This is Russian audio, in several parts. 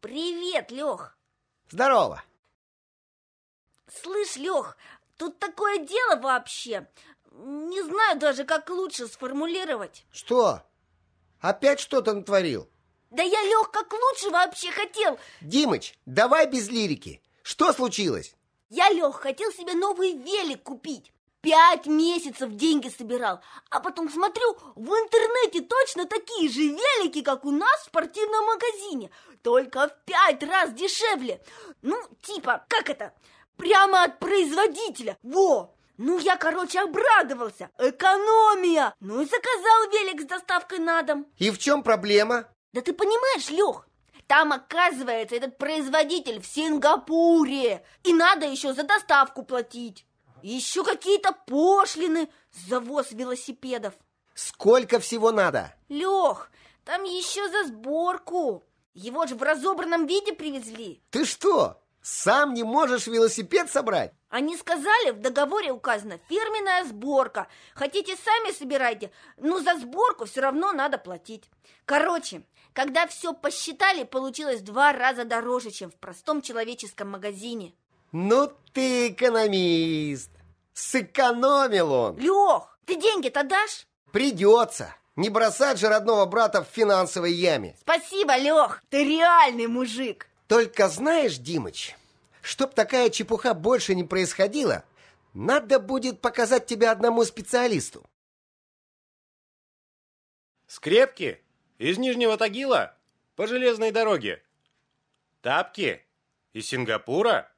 Привет, Лех! Здорово! Слышь, Лех, тут такое дело вообще. Не знаю даже, как лучше сформулировать. Что? Опять что-то натворил? Да я, Лех, как лучше вообще хотел. Димыч, давай без лирики. Что случилось? Я, Лех, хотел себе новый велик купить. Пять месяцев деньги собирал, а потом смотрю, в интернете точно такие же велики, как у нас в спортивном магазине, только в пять раз дешевле. Ну, типа, как это? Прямо от производителя. Во! Ну, я, короче, обрадовался. Экономия! Ну и заказал велик с доставкой на дом. И в чем проблема? Да ты понимаешь, Лех, там, оказывается, этот производитель в Сингапуре. И надо еще за доставку платить еще какие-то пошлины завоз велосипедов. Сколько всего надо? Лех, там еще за сборку. Его же в разобранном виде привезли. Ты что, сам не можешь велосипед собрать? Они сказали, в договоре указана фирменная сборка. Хотите, сами собирайте, но за сборку все равно надо платить. Короче, когда все посчитали, получилось в два раза дороже, чем в простом человеческом магазине. Ну ты экономист. Сэкономил он. Лех, ты деньги-то дашь? Придется. Не бросать же родного брата в финансовой яме. Спасибо, Лех. Ты реальный мужик. Только знаешь, Димыч, чтоб такая чепуха больше не происходила, надо будет показать тебя одному специалисту. Скрепки из Нижнего Тагила по железной дороге. Тапки из Сингапура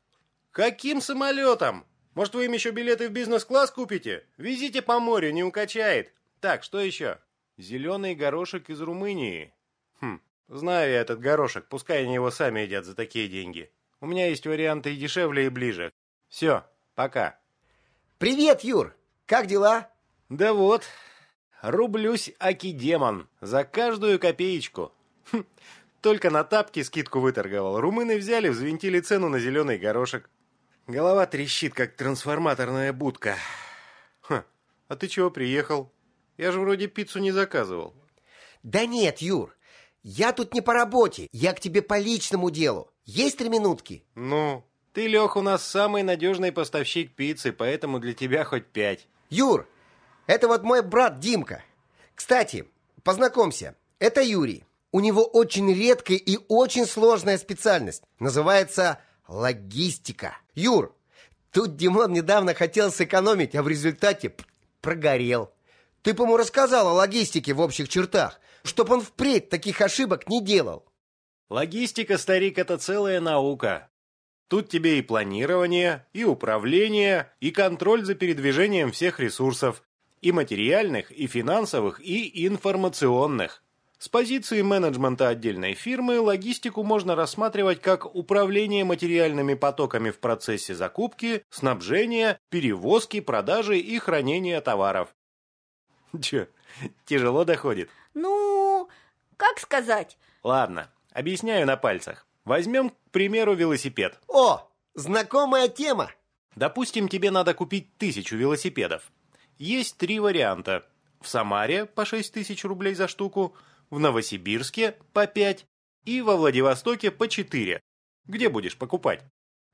«Каким самолетом? Может, вы им еще билеты в бизнес-класс купите? Везите по морю, не укачает. Так, что еще?» «Зеленый горошек из Румынии». «Хм, знаю я этот горошек, пускай они его сами едят за такие деньги. У меня есть варианты и дешевле, и ближе. Все, пока». «Привет, Юр! Как дела?» «Да вот, рублюсь аки-демон за каждую копеечку. Хм, только на тапки скидку выторговал. Румыны взяли, взвинтили цену на зеленый горошек. Голова трещит, как трансформаторная будка. Ха, а ты чего приехал? Я же вроде пиццу не заказывал. Да нет, Юр, я тут не по работе, я к тебе по личному делу. Есть три минутки? Ну, ты, Лех, у нас самый надежный поставщик пиццы, поэтому для тебя хоть пять. Юр, это вот мой брат Димка. Кстати, познакомься, это Юрий. У него очень редкая и очень сложная специальность. Называется логистика. Юр, тут Димон недавно хотел сэкономить, а в результате прогорел. Ты бы ему рассказал о логистике в общих чертах, чтоб он впредь таких ошибок не делал. Логистика, старик, это целая наука. Тут тебе и планирование, и управление, и контроль за передвижением всех ресурсов, и материальных, и финансовых, и информационных. С позиции менеджмента отдельной фирмы логистику можно рассматривать как управление материальными потоками в процессе закупки, снабжения, перевозки, продажи и хранения товаров. Че, тяжело доходит? Ну, как сказать? Ладно, объясняю на пальцах. Возьмем, к примеру, велосипед. О, знакомая тема! Допустим, тебе надо купить тысячу велосипедов. Есть три варианта. В Самаре по 6 тысяч рублей за штуку – в Новосибирске по 5 и во Владивостоке по 4. Где будешь покупать?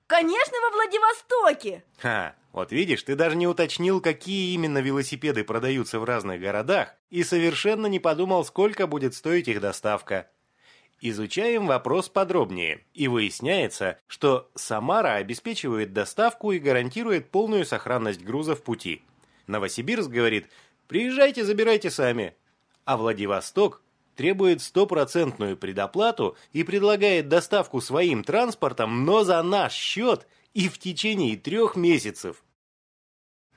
Конечно, во Владивостоке! Ха, вот видишь, ты даже не уточнил, какие именно велосипеды продаются в разных городах и совершенно не подумал, сколько будет стоить их доставка. Изучаем вопрос подробнее, и выясняется, что Самара обеспечивает доставку и гарантирует полную сохранность груза в пути. Новосибирск говорит «приезжайте, забирайте сами», а Владивосток требует стопроцентную предоплату и предлагает доставку своим транспортом, но за наш счет и в течение трех месяцев.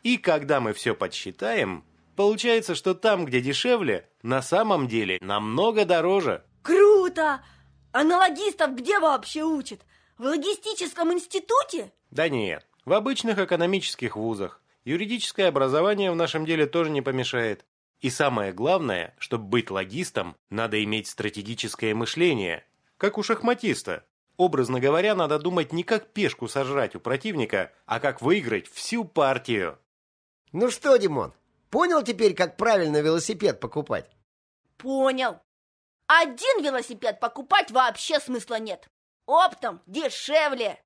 И когда мы все подсчитаем, получается, что там, где дешевле, на самом деле намного дороже. Круто! Аналогистов где вообще учат? В логистическом институте? Да нет, в обычных экономических вузах. Юридическое образование в нашем деле тоже не помешает. И самое главное, чтобы быть логистом, надо иметь стратегическое мышление, как у шахматиста. Образно говоря, надо думать не как пешку сожрать у противника, а как выиграть всю партию. Ну что, Димон, понял теперь, как правильно велосипед покупать? Понял. Один велосипед покупать вообще смысла нет. Оптом дешевле.